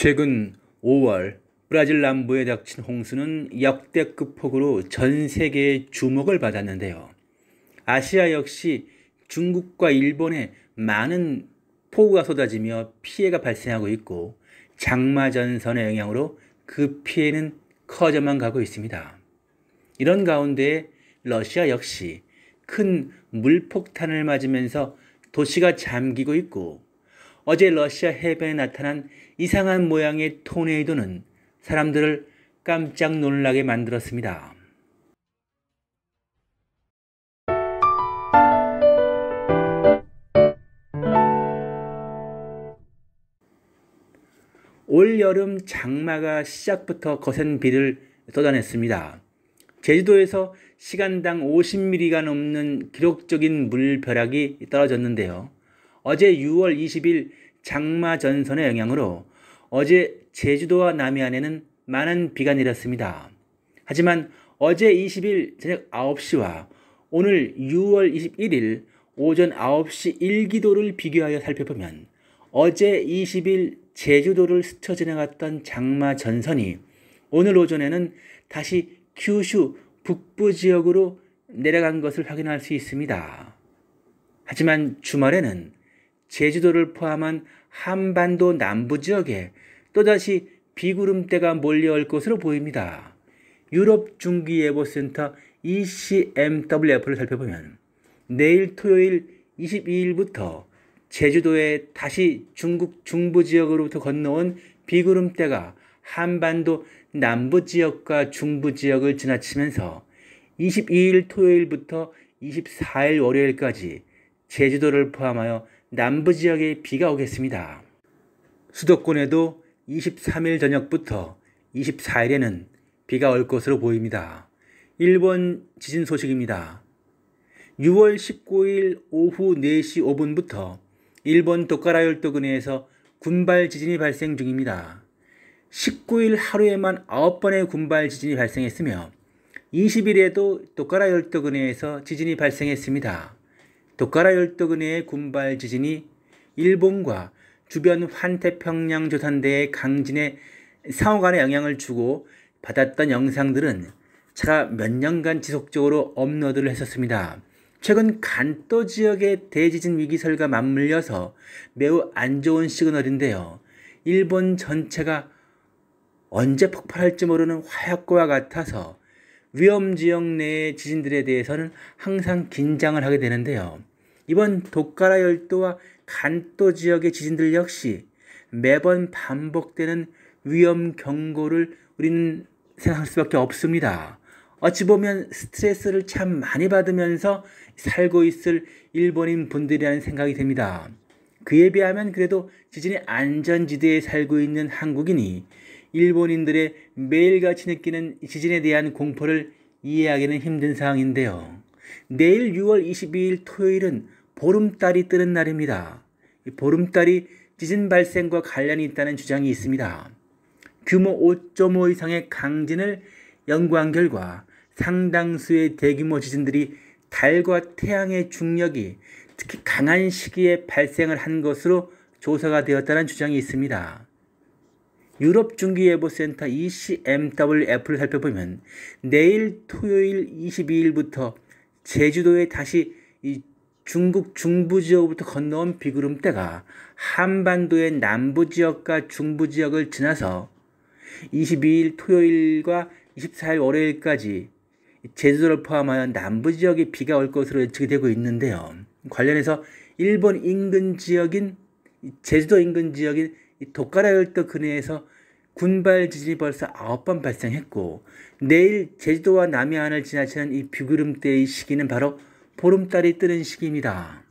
최근 5월 브라질 남부에 닥친 홍수는 역대급 폭으로 전 세계의 주목을 받았는데요. 아시아 역시 중국과 일본에 많은 폭우가 쏟아지며 피해가 발생하고 있고 장마전선의 영향으로 그 피해는 커져만 가고 있습니다. 이런 가운데 러시아 역시 큰 물폭탄을 맞으면서 도시가 잠기고 있고 어제 러시아 해변에 나타난 이상한 모양의 토네이도는 사람들을 깜짝 놀라게 만들었습니다. 올여름 장마가 시작부터 거센 비를 쏟아냈습니다. 제주도에서 시간당 50mm가 넘는 기록적인 물벼락이 떨어졌는데요. 어제 6월 20일 장마 전선의 영향으로 어제 제주도와 남해안에는 많은 비가 내렸습니다. 하지만 어제 20일 저녁 9시와 오늘 6월 21일 오전 9시 일기도를 비교하여 살펴보면 어제 20일 제주도를 스쳐 지나갔던 장마 전선이 오늘 오전에는 다시 규슈 북부 지역으로 내려간 것을 확인할 수 있습니다. 하지만 주말에는 제주도를 포함한 한반도 남부 지역에 또다시 비구름대가 몰려올 것으로 보입니다. 유럽 중기예보센터 ECMWF를 살펴보면 내일 토요일 22일부터 제주도에 다시 중국 중부 지역으로부터 건너온 비구름대가 한반도 남부 지역과 중부 지역을 지나치면서 22일 토요일부터 24일 월요일까지 제주도를 포함하여 남부 지역에 비가 오겠습니다. 수도권에도 23일 저녁부터 24일에는 비가 올 것으로 보입니다. 일본 지진 소식입니다. 6월 19일 오후 4시 5분부터 일본 도카라열도 근해에서 군발 지진이 발생 중입니다. 19일 하루에만 9번의 군발 지진이 발생했으며 20일에도 도카라열도 근해에서 지진이 발생했습니다. 도카라 열도근해의 군발 지진이 일본과 주변 환태평양 조산대의 강진에 상호간에 영향을 주고 받았던 영상들은 차가몇 년간 지속적으로 업로드를 했었습니다. 최근 간도 지역의 대지진 위기설과 맞물려서 매우 안 좋은 시그널인데요. 일본 전체가 언제 폭발할지 모르는 화약고와 같아서 위험 지역 내의 지진들에 대해서는 항상 긴장을 하게 되는데요. 이번 도카라 열도와 간또 지역의 지진들 역시 매번 반복되는 위험 경고를 우리는 생각할 수밖에 없습니다. 어찌 보면 스트레스를 참 많이 받으면서 살고 있을 일본인 분들이라는 생각이 듭니다. 그에 비하면 그래도 지진의 안전지대에 살고 있는 한국인이 일본인들의 매일같이 느끼는 지진에 대한 공포를 이해하기는 힘든 상황인데요. 내일 6월 22일 토요일은 보름달이 뜨는 날입니다. 보름달이 지진 발생과 관련이 있다는 주장이 있습니다. 규모 5.5 이상의 강진을 연구한 결과 상당수의 대규모 지진들이 달과 태양의 중력이 특히 강한 시기에 발생을 한 것으로 조사가 되었다는 주장이 있습니다. 유럽 중기예보센터 ECMWF를 살펴보면 내일 토요일 22일부터 제주도에 다시 이 중국 중부 지역부터 건너온 비구름대가 한반도의 남부 지역과 중부 지역을 지나서 22일 토요일과 24일 월요일까지 제주도를 포함하여 남부 지역에 비가 올 것으로 예측이 되고 있는데요. 관련해서 일본 인근 지역인 제주도 인근 지역인 도카라열도 근해에서 군발 지진이 벌써 9번 발생했고 내일 제주도와 남해안을 지나치는 이 비구름대의 시기는 바로 보름달이 뜨는 시기입니다.